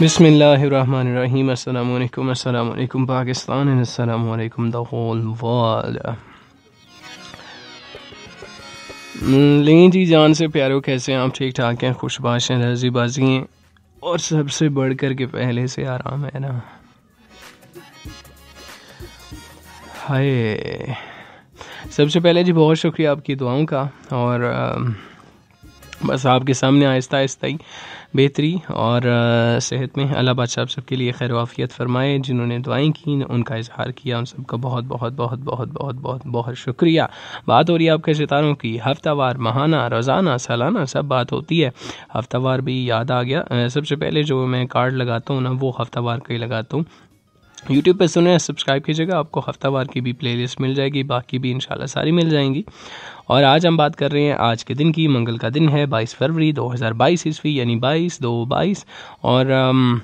Bismillahirrahmanirrahim. Assalamu alaikum, assalamu alaikum Pakistan and assalamu alaikum the whole world. लेकिन जी जान से प्यारो कैसे हैं आप ठीक ठाक हैं खुशबाश हैं रजी बाजी हैं और सबसे बढ़ कर के पहले से आराम है ना हाय सबसे पहले जी बहुत शुक्रिया आपकी दुआओं का और आ, बस आपके सामने आहिस्ता आहिस्ता ही बेहतरी और सेहत में अल्लाह बादशाह सबके लिए खैर वाफियत फरमाए जिन्होंने दुआएं की उनका इजहार किया उन सबका बहुत बहुत बहुत बहुत बहुत बहुत बहुत शुक्रिया बात हो रही है आपके सितारों की हफ्तावार महाना रोज़ाना सालाना सब बात होती है हफ्तावार भी याद आ गया सबसे पहले जो मैं कार्ड लगाता हूँ ना वो हफ्तावार का ही लगाता हूँ यूट्यूब पर सुने सब्सक्राइब कीजिएगा आपको हफ्तावार की भी प्लेलिस्ट मिल जाएगी बाकी भी इंशाल्लाह सारी मिल जाएंगी और आज हम बात कर रहे हैं आज के दिन की मंगल का दिन है 22 फरवरी 2022 ईस्वी यानी 22 दो 22 और आम,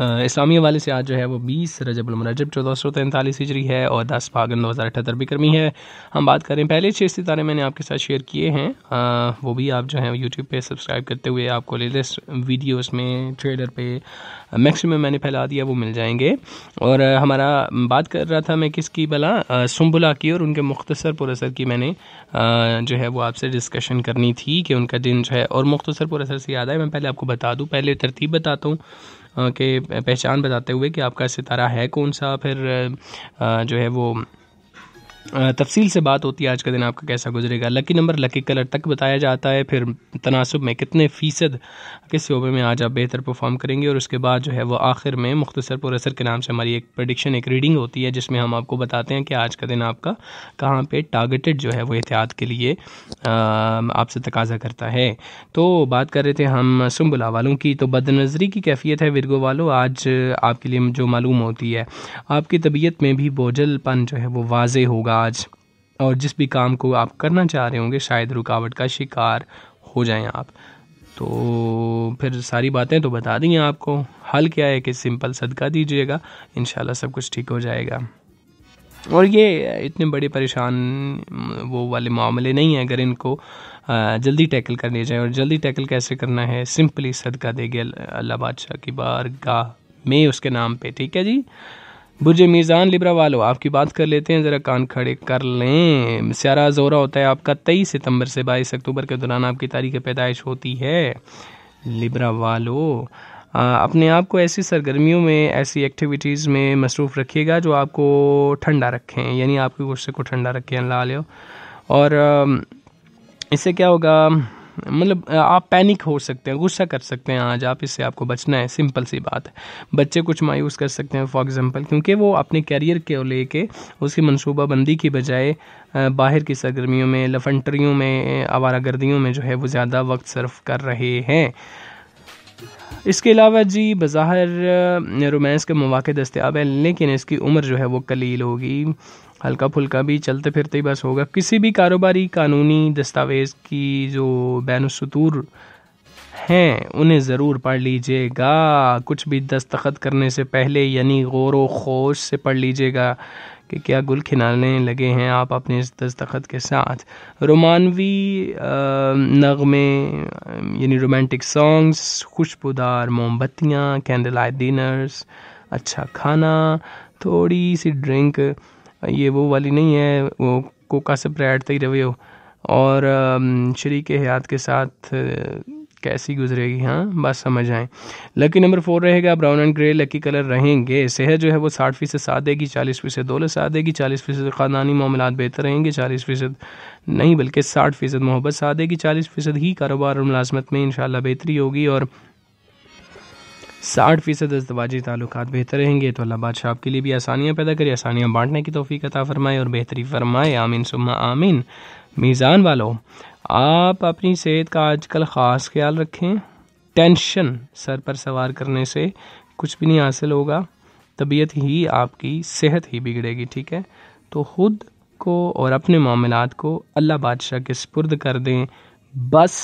इस्लामी हवाले से आज जो है वो बीस रजबुलमरजब चौदह सौ तैंतालीस हिजरी है और दस फागन दो हज़ार अठहत्तर बिक्रमी है हम बात करें पहले छः सितारे मैंने आपके साथ शेयर किए हैं आ, वो भी आप जो है यूट्यूब पे सब्सक्राइब करते हुए आपको लेटेस्ट वीडियोस में ट्रेलर पे मैक्सिमम मैंने फैला दिया वो मिल जाएंगे और हमारा बात कर रहा था मैं किसकी भला सुम्बुला की और उनके मुख्तसर पुरसर की मैंने जो है वो आपसे डिस्कशन करनी थी कि उनका दिन जो है और मुख्तसर पुरसर से याद आए मैं पहले आपको बता दूँ पहले तरतीब बताता हूँ के पहचान बताते हुए कि आपका सितारा है कौन सा फिर जो है वो तफसील से बात होती है आज का दिन आपका कैसा गुजरेगा लकी नंबर लकी कलर तक बताया जाता है फिर तनासब में कितने फ़ीसद किस शोबे में आज आप बेहतर परफॉर्म करेंगे और उसके बाद जो है वो आखिर में मुख्तसर पुरसर के नाम से हमारी एक प्रडिक्शन एक रीडिंग होती है जिसमें हम आपको बताते हैं कि आज का दिन आपका कहाँ पर टारगेटेड जो है वो एहतियात के लिए आपसे तकाजा करता है तो बात कर रहे थे हम सुम्बुला वालों की तो बदनज़री की कैफियत है विरगो वालों आज आपके लिए जो मालूम होती है आपकी तबीयत में भी बोझलपन जो है वो वाज होगा काज और जिस भी काम को आप करना चाह रहे होंगे शायद रुकावट का शिकार हो जाएं आप तो फिर सारी बातें तो बता दी हैं आपको हल क्या है कि सिंपल सदका दीजिएगा इन सब कुछ ठीक हो जाएगा और ये इतने बड़े परेशान वो वाले मामले नहीं हैं अगर इनको जल्दी टैकल कर लिया जाए और जल्दी टैकल कैसे करना है सिंपली सदका देगी अल्लाह बादशाह की गाह में उसके नाम पे ठीक है जी बुरज मीज़ान लिब्रा वालो आपकी बात कर लेते हैं ज़रा कान खड़े कर लें स्यारा जोरा होता है आपका तेईस सितंबर से बाईस अक्टूबर के दौरान आपकी तारीख पैदाइश होती है लिब्रा वालो आ, अपने आप को ऐसी सरगर्मियों में ऐसी एक्टिविटीज़ में मसरूफ़ रखिएगा जो आपको ठंडा रखें यानी आपके गुस्से को ठंडा रखें ला लो और इससे क्या होगा मतलब आप पैनिक हो सकते हैं गुस्सा कर सकते हैं आज आप इससे आपको बचना है सिंपल सी बात है बच्चे कुछ मायूस कर सकते हैं फॉर एग्ज़ाम्पल क्योंकि वो अपने कैरियर को लेके उसकी मनसूबाबंदी की बजाय बाहर की सरगर्मियों में लफंटरियों में आवारा गर्दियों में जो है वो ज़्यादा वक्त सर्फ कर रहे हैं इसके अलावा जी बाहर रोमांस के मौाक़ दस्तियाब हैं लेकिन इसकी उम्र जो है वो कलील होगी हल्का फुल्का भी चलते फिरते ही बस होगा किसी भी कारोबारी कानूनी दस्तावेज़ की जो बैन सतूर हैं उन्हें ज़रूर पढ़ लीजिएगा कुछ भी दस्तखत करने से पहले यानी गौर व खोश से पढ़ लीजिएगा कि क्या गुल खिलाने लगे हैं आप अपने इस दस्तखत के साथ रोमानवी नगमे यानी रोमांटिक सॉन्ग्स खुशबुदार मोमबत्तियाँ कैंडल लाइट डिनर्स अच्छा खाना थोड़ी सी ड्रिंक ये वो वाली नहीं है वो कोका से प्रैठते ही रहे हो और के हयात के साथ कैसी गुजरेगी हाँ बस समझ आए लकी नंबर फोर रहेगा brown and grey lucky colour रहेंगे सेहत जो है वो साठ फीसद साथ देगी चालीस फीसद दौलत साथ देगी चालीस फीसद ख़ानदानी मामला बेहतर रहेंगे चालीस फीसद नहीं बल्कि साठ फीसद मोहब्बत साथ देगी चालीस फीसद ही कारोबार और मुलाजमत में इन बेहतरी होगी और साठ फीसद इसदवाजी ताल्लुक बेहतर रहेंगे तो अल्लाह बादशाह आपके लिए भी आसानियाँ पैदा करे आसानियाँ बांटने की तोफ़ी अता फ़रमाए और बेहतरी फरमाए आमीन सुमा आमीन मीज़ान वालों आप अपनी सेहत का आजकल ख़ास ख्याल रखें टेंशन सर पर सवार करने से कुछ भी नहीं हासिल होगा तबीयत ही आपकी सेहत ही बिगड़ेगी ठीक है तो ख़ुद को और अपने मामला को अल्लाह बादशाह के स्पुर्द कर दें बस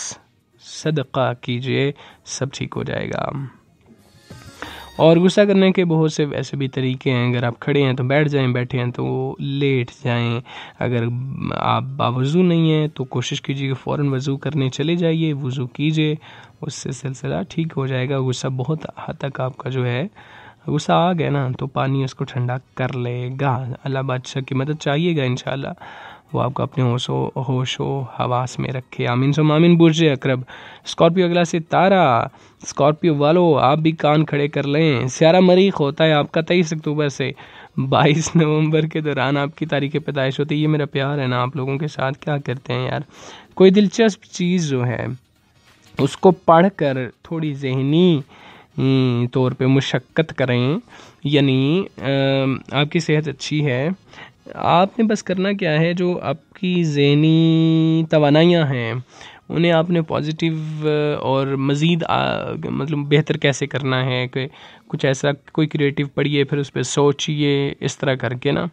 सदका कीजिए सब ठीक हो जाएगा और गुस्सा करने के बहुत से वैसे भी तरीके हैं अगर आप खड़े हैं तो बैठ जाएं बैठे हैं तो लेट जाएं अगर आप बावजू नहीं हैं तो कोशिश कीजिए कि फ़ौर वज़ू करने चले जाइए वज़ू कीजिए उससे सिलसिला ठीक हो जाएगा गुस्सा बहुत हद तक आपका जो है गुस्सा आ गया ना तो पानी उसको ठंडा कर लेगा अल्लाह बादशाह की मदद चाहिएगा इन वो आपको अपने होशो होशो हवास में रखे आमीन सो मामिन बुरज अक्रब स्कॉर्पियो अगला सितारा स्कॉर्पियो वालों आप भी कान खड़े कर लें स्यारा मरीख होता है आपका तेईस अक्टूबर से बाईस नवंबर के दौरान आपकी तारीख पैदाइश होती है ये मेरा प्यार है ना आप लोगों के साथ क्या करते हैं यार कोई दिलचस्प चीज़ जो है उसको पढ़ कर थोड़ी जहनी हम्म, तौर पे मुशक्क़त करें यानी आपकी सेहत अच्छी है आपने बस करना क्या है जो आपकी जहनी तोानाइयाँ हैं उन्हें आपने पॉजिटिव और मज़ीद मतलब बेहतर कैसे करना है कि कुछ ऐसा कोई क्रिएटिव पढ़िए फिर उस पर सोचिए इस तरह करके ना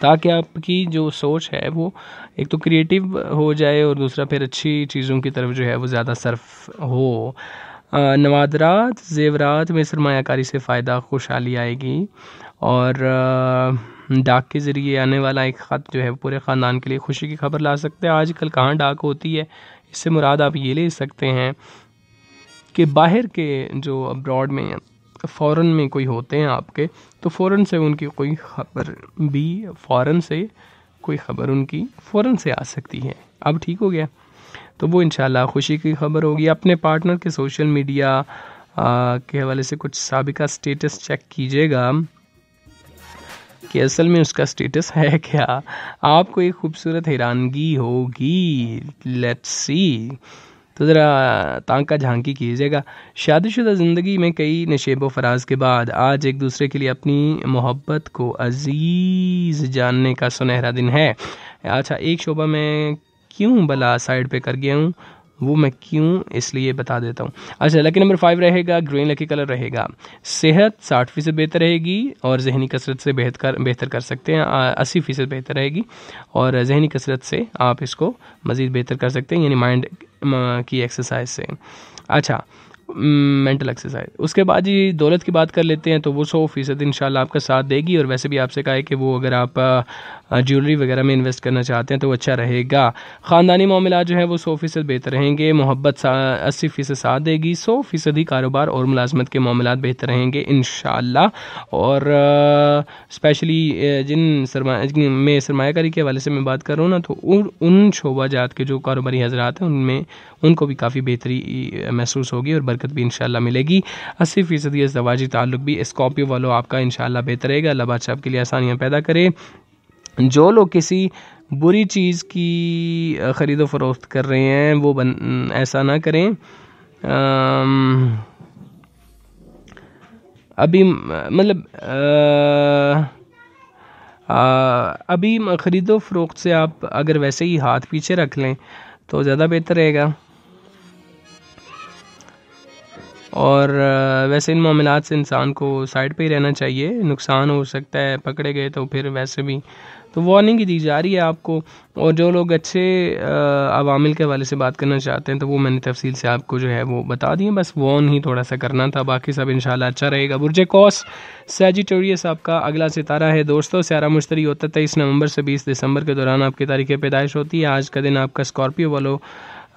ताकि आपकी जो सोच है वो एक तो क्रिएटिव हो जाए और दूसरा फिर अच्छी चीज़ों की तरफ जो है वो ज़्यादा सर्फ हो नवादरात जेवरात में सरमाकारी से फ़ायदा खुशहाली आएगी और डाक के ज़रिए आने वाला एक ख़त जो है पूरे ख़ानदान के लिए खुशी की खबर ला सकते हैं आजकल कहाँ डाक होती है इससे मुराद आप ये ले सकते हैं कि बाहर के जो अब्रॉड में फ़ौर में कोई होते हैं आपके तो फ़ौर से उनकी कोई खबर भी फ़ौर से कोई ख़बर उनकी फ़ौर से आ सकती है अब ठीक हो गया तो वो इन खुशी की खबर होगी अपने पार्टनर के सोशल मीडिया के हवाले से कुछ सबका स्टेटस चेक कीजिएगा कि असल में उसका स्टेटस है क्या आपको एक खूबसूरत हैरानगी होगी लेट्स सी तो ज़रा तांका झांकी कीजिएगा शादीशुदा ज़िंदगी में कई नशेब व फराज के बाद आज एक दूसरे के लिए अपनी मोहब्बत को अजीज़ जानने का सुनहरा दिन है अच्छा एक शोबा में क्यों भला साइड पे कर गया हूँ वो मैं क्यों इसलिए बता देता हूँ अच्छा लकी नंबर फाइव रहेगा ग्रीन लकी कलर रहेगा सेहत साठ फीसद बेहतर रहेगी और जहनी कसरत से बेहतर बेहतर कर सकते हैं अस्सी फीसद बेहतर रहेगी और जहनी कसरत से आप इसको मज़ीद बेहतर कर सकते हैं यानी माइंड की एक्सरसाइज से अच्छा मेंटल एक्सरसाइज उसके बाद जी दौलत की बात कर लेते हैं तो वो सौ फीसद इन आपका साथ देगी और वैसे भी आपसे कहा है कि वो अगर आप ज्वेलरी वगैरह में इन्वेस्ट करना चाहते हैं तो अच्छा रहेगा ख़ानदानी मामला जो हैं वो सौ फ़ीसद बेहतर रहेंगे मोहब्बत अस्सी फ़ीसद साथ देगी सौ फ़ीसद ही कारोबार और मुलाजमत के मामला बेहतर रहेंगे इन और स्पेशली जिन सरमा में सरमाकारी के हवाले से मैं बात कर रहा हूँ ना तो उन शोबा जात के जो कारोबारी हजरात हैं उनमें उनको भी काफ़ी बेहतरी महसूस होगी और बरकत भी इन मिलेगी अस्सी फ़ीसदी दवाजी ताल्लुक भी स्कॉर्पियो वालों आपका इन बेहतर रहेगा अल्लाह बादशाह आपके लिए आसानियाँ पैदा करे जो लोग किसी बुरी चीज़ की खरीदो फरोख्त कर रहे हैं वो बन ऐसा ना करें आ, अभी मतलब अभी ख़रीदो फरोख्त से आप अगर वैसे ही हाथ पीछे रख लें तो ज़्यादा बेहतर रहेगा और वैसे इन मामला से इंसान को साइड पे ही रहना चाहिए नुकसान हो सकता है पकड़े गए तो फिर वैसे भी तो वार्निंग ही दी जा रही है आपको और जो लोग अच्छे अवामिल के हवाले से बात करना चाहते हैं तो वो मैंने तफसील से आपको जो है वो बता दिए बस वॉन ही थोड़ा सा करना था बाकी सब इंशाल्लाह अच्छा रहेगा बुरज कॉस सैजिटोरियस आपका अगला सितारा है दोस्तों सारा मुश्तरी होता तेईस नवंबर से बीस दिसंबर के दौरान आपकी तारीख पैदाइश होती है आज का दिन आपका स्कॉर्पियो वालों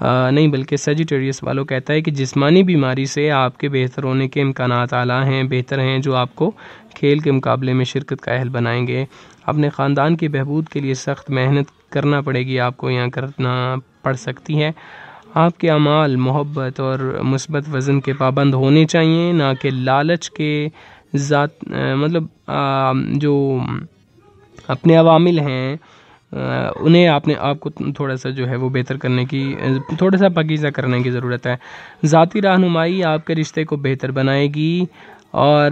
आ, नहीं बल्कि सेजिटेरियस वालों कहता है कि जिस्मानी बीमारी से आपके बेहतर होने के इम्कान आला हैं बेहतर हैं जो आपको खेल के मुकाबले में शिरकत का अहल बनाएंगे अपने ख़ानदान की बहबूद के लिए सख्त मेहनत करना पड़ेगी आपको यहाँ करना पड़ सकती है आपके अमाल मोहब्बत और मुसबत वज़न के पाबंद होने चाहिए ना कि लालच के ज़ात मतलब आ, जो अपने अवामिल हैं उन्हें आपने आपको थोड़ा सा जो है वो बेहतर करने की थोड़ा सा पकीज़ा करने की ज़रूरत है ज़ाती रहनुमाई आपके रिश्ते को बेहतर बनाएगी और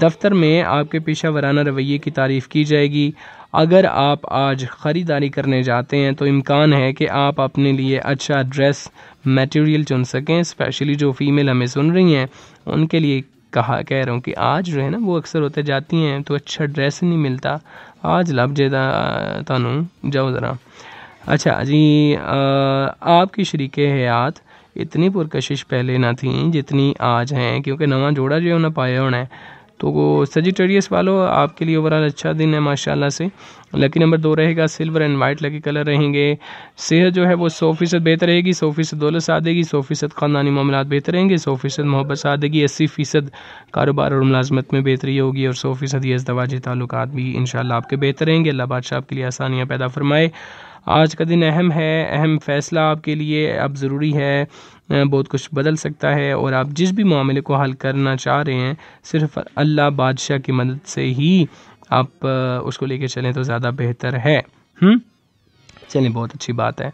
दफ्तर में आपके पेशा वराना रवैये की तारीफ़ की जाएगी अगर आप आज ख़रीदारी करने जाते हैं तो इम्कान है कि आप अपने लिए अच्छा ड्रेस मटेरियल चुन सकें स्पेशली जो फीमेल हमें सुन रही हैं उनके लिए कहा कह रहा हूँ कि आज जो है ना वो अक्सर होते जाती हैं तो अच्छा ड्रेस नहीं मिलता आज लभ जेदा थानू जाओ ज़रा अच्छा जी आ, आपकी शरीक हयात इतनी पुरकशिश पहले ना थी जितनी आज हैं क्योंकि नवा जोड़ा जो है उन्हें पाया होना है तो वो सजिटेरियस वालों आपके लिए ओवरऑल अच्छा दिन है माशाल्लाह से लकी नंबर दो रहेगा silver and white lucky colour रहेंगे सेहत जो है वो सौ फीसद बेहतर रहेगी सौ फीसद दौलत साथ देगी सौ फीसद खानदानी मामला बेहतर रहेंगे सौ फीसद मोहब्बत साथ देगी अस्सी फीसद कारोबार और मुलाजमत में बेहतरी होगी और सौ फीसद यस दवाजी ताल्लुक भी इन आपके बेहतर रहेंगे अल्लाह बादशाह आपके लिए आसानियाँ पैदा फरमाए आज का दिन अहम है अहम फ़ैसला आपके लिए अब ज़रूरी है बहुत कुछ बदल सकता है और आप जिस भी मामले को हल करना चाह रहे हैं सिर्फ अल्लाह बादशाह की मदद से ही आप उसको लेके चलें तो ज़्यादा बेहतर है हुँ? हम्म? चलिए बहुत अच्छी बात है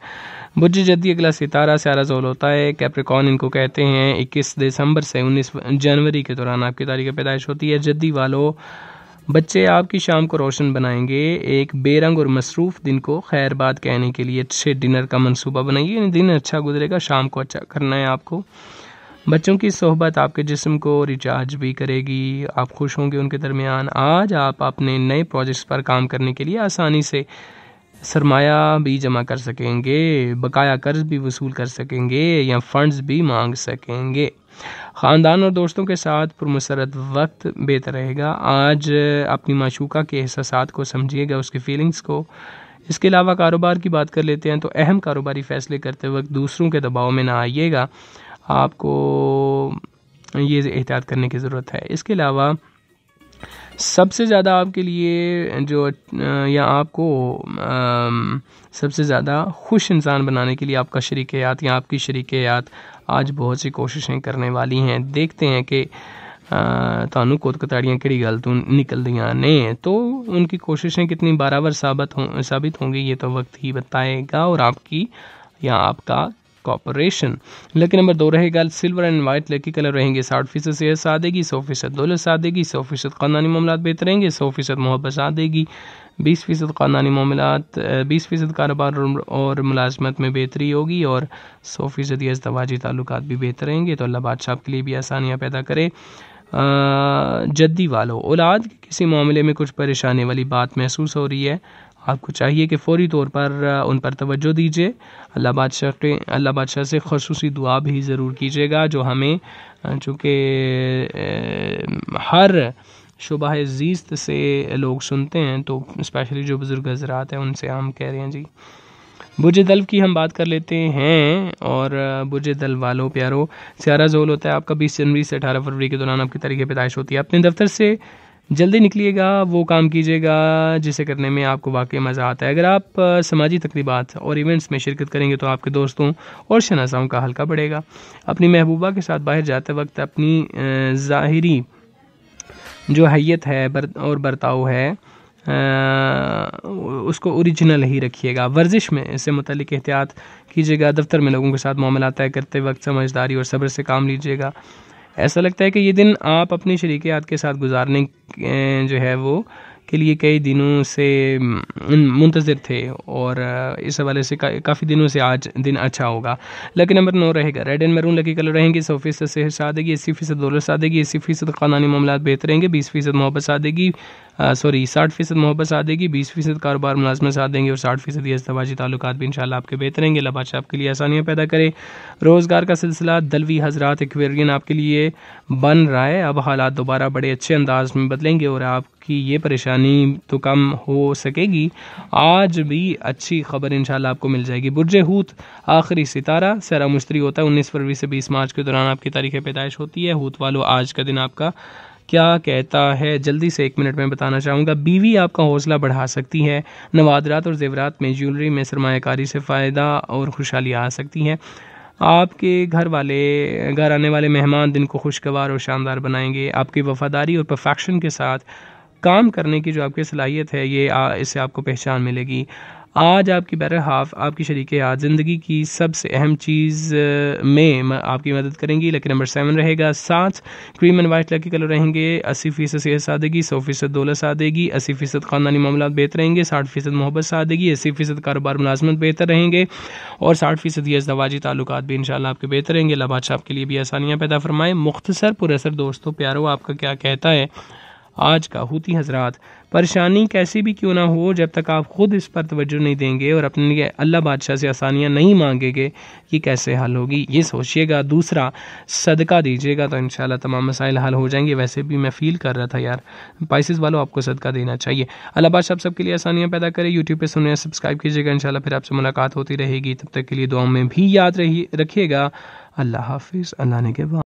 बुज जदी अगला सितारा सारा जोल होता है कैप्रिकॉन इनको कहते हैं 21 दिसंबर से 19 जनवरी के दौरान आपकी तारीख पैदाइश होती है जद्दी वालों बच्चे आपकी शाम को रोशन बनाएंगे एक बेरंग और मसरूफ़ दिन को खैर बात कहने के लिए अच्छे डिनर का मनसूबा बनाइए दिन अच्छा गुजरेगा शाम को अच्छा करना है आपको बच्चों की सोहबत आपके जिस्म को रिचार्ज भी करेगी आप खुश होंगे उनके दरमियान आज आप अपने नए प्रोजेक्ट्स पर काम करने के लिए आसानी से सरमाया भी जमा कर सकेंगे बकाया कर्ज भी वसूल कर सकेंगे या फंड्स भी मांग सकेंगे ख़ानदान और दोस्तों के साथ पुरमसरत वक्त बेहतर रहेगा आज अपनी माशूका के एहसास को समझिएगा उसकी फीलिंग्स को इसके अलावा कारोबार की बात कर लेते हैं तो अहम कारोबारी फ़ैसले करते वक्त दूसरों के दबाव में ना आइएगा आपको ये एहतियात करने की ज़रूरत है इसके अलावा सबसे ज़्यादा आपके लिए जो या आपको सबसे ज़्यादा खुश इंसान बनाने के लिए आपका शरीक यात या आपकी शरीक यात आज बहुत सी कोशिशें करने वाली हैं देखते हैं कि ਤੁਹਾਨੂੰ ਕੋਤਕਤਾੜੀਆਂ ਕਿਹੜੀ ਗੱਲ निकल दिया ने तो उनकी कोशिशें कितनी बराबर साबित हो साबित होंगी ये तो वक्त ही बताएगा और आपकी या आपका कॉपोरेशन लकी नंबर दो रहेगा silver and white lucky colour रहेंगे साठ फीसद सेहत साथ देगी सौ फीसद दौलत साथ देगी सौ फीसद खानदानी मामला बेहतर रहेंगे सौ फीसद मोहब्बत आ देगी बीस फीसद खानदानी मामला बीस फीसद कारोबार और मुलाजमत में बेहतरी होगी और सौ फीसद यह तवाजी ताल्लुक भी बेहतर रहेंगे तो अल्लाह बादशाह के लिए भी आसानियाँ पैदा करे जद्दी वालों औलाद किसी मामले में कुछ परेशानी वाली बात महसूस हो रही है आपको चाहिए कि फौरी तौर पर उन पर तवज्जो दीजिए अल्लाह बादशाह के अल्लाह बादशाह से खसूसी दुआ भी ज़रूर कीजिएगा जो हमें चूँकि हर शुबह जीस्त से लोग सुनते हैं तो स्पेशली जो बुज़ुर्ग हजरात हैं उनसे हम कह रहे हैं जी बुज दल की हम बात कर लेते हैं और बुज दल वालों प्यारो स्यारा जोल होता है आपका 20 जनवरी से 18 फरवरी के दौरान आपकी तरीके पैदाइश होती है अपने दफ्तर से जल्दी निकलिएगा वो काम कीजिएगा जिसे करने में आपको वाकई मज़ा आता है अगर आप समाजी तकरीबा और इवेंट्स में शिरकत करेंगे तो आपके दोस्तों और शनाजाओं का हल्का बढ़ेगा अपनी महबूबा के साथ बाहर जाते वक्त अपनी ज़ाहरी जो हैत है और बर्ताव है आ, उसको ओरिजिनल ही रखिएगा वर्जिश में इससे मतलब एहतियात कीजिएगा दफ्तर में लोगों के साथ मामला तय करते वक्त समझदारी और सब्र से काम लीजिएगा ऐसा लगता है कि ये दिन आप अपनी शरीक के साथ गुजारने जो है वो के लिए कई दिनों से मुंतज़र थे और इस हवाले से का, काफ़ी दिनों से आज दिन अच्छा होगा लकी नंबर नौ रहेगा red and maroon lucky colour रहेंगे सौ फीसद सेहत सादेगी अस्सी फीसद दौलत सादेगी अस्सी फीसद खानानी मामला बेहतर रहेंगे बीस फीसद मोहब्बत सादेगी सॉरी uh, साठ फीसद मोहब्बत साथ देगी बीस फीसद कारोबार मुलाजमत साथ देंगे और साठ फीसद ये इस्तवाजी ताल्लुक भी शाला आपके बेहतर रहेंगे लबादशाह आपके लिए आसानियाँ पैदा करें रोज़गार का सिलसिला दलवी हजरात एक्वेरियन आपके लिए बन रहा है अब हालात दोबारा बड़े अच्छे अंदाज में बदलेंगे और आपकी ये परेशानी तो कम हो सकेगी आज भी अच्छी खबर इंशाल्लाह आपको मिल जाएगी बुरज हूत आखिरी सितारा सरा मुश्तरी होता है उन्नीस फरवरी से बीस मार्च के दौरान आपकी तारीख पैदाइश होती है हूत वालों आज का दिन आपका क्या कहता है जल्दी से एक मिनट में बताना चाहूँगा बीवी आपका हौसला बढ़ा सकती है नवादरात और जेवरात में ज्वेलरी में सरमाकारी से फ़ायदा और खुशहाली आ सकती है आपके घर वाले घर आने वाले मेहमान दिन को खुशगवार और शानदार बनाएंगे आपकी वफादारी और परफेक्शन के साथ काम करने की जो आपकी सलाहियत है ये इससे आपको पहचान मिलेगी आज आपकी हाफ़ आपकी शरीक आज ज़िंदगी की सबसे अहम चीज़ में आपकी मदद करेंगी लकी नंबर सेवन रहेगा साथ cream and white lucky colour रहेंगे अस्सी फ़ीसद सेहत सादेगी सौ फ़ीसद दौलत सादेगी अस्सी फ़ीसद ख़ानदानी मामला बेहतर रहेंगे साठ फ़ीसद मोहब्बत सादेगी अस्सी फ़ीसद कारोबार मुलाजमत बेहतर रहेंगे और साठ फ़ीसद ये दवाजी ताल्लुक भी इन आपके बेहतर रहेंगे लबादशाह आपके लिए भी आसानियाँ पैदा फरमाएं मुख्तसर पुरसर दोस्तों प्यारो आपका क्या कहता है आज का होती हजरात परेशानी कैसी भी क्यों ना हो जब तक आप ख़ुद इस पर तवज्जो नहीं देंगे और अपने अल्लाह बादशाह से आसानियाँ नहीं मांगेंगे कि कैसे हल होगी ये सोचिएगा दूसरा सदका दीजिएगा तो इन तमाम मसाइल हल हो जाएंगे वैसे भी मैं फ़ील कर रहा था यार पाइसिस वालों आपको सदका देना चाहिए अल्लाह बादशाह सबके लिए आसानियाँ पैदा करें यूट्यूब पर सुने सब्सक्राइब कीजिएगा इन फिर आपसे मुलाकात होती रहेगी तब तक के लिए दुआ में भी याद रही रखिएगा अल्लाह हाफिज़ अल्लाह ने के